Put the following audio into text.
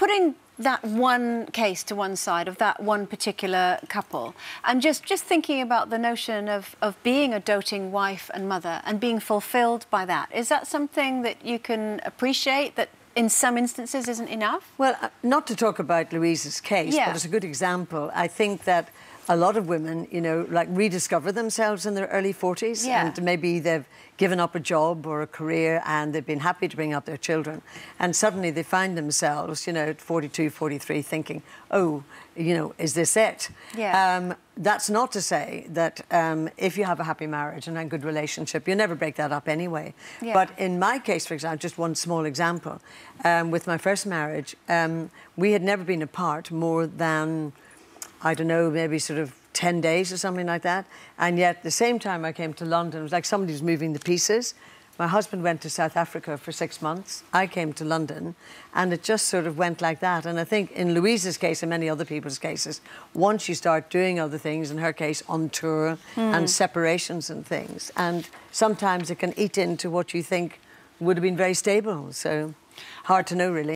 putting that one case to one side of that one particular couple and just, just thinking about the notion of, of being a doting wife and mother and being fulfilled by that, is that something that you can appreciate that in some instances isn't enough? Well, uh, not to talk about Louise's case, yeah. but it's a good example. I think that a lot of women, you know, like rediscover themselves in their early 40s yeah. and maybe they've given up a job or a career and they've been happy to bring up their children. And suddenly they find themselves, you know, at 42, 43 thinking, oh, you know, is this it? Yeah. Um, that's not to say that um, if you have a happy marriage and a good relationship, you never break that up anyway. Yeah. But in my case, for example, just one small example, um, with my first marriage, um, we had never been apart more than I don't know, maybe sort of 10 days or something like that. And yet, the same time I came to London, it was like somebody was moving the pieces. My husband went to South Africa for six months. I came to London, and it just sort of went like that. And I think in Louise's case and many other people's cases, once you start doing other things, in her case, on tour mm. and separations and things, and sometimes it can eat into what you think would have been very stable. So hard to know, really.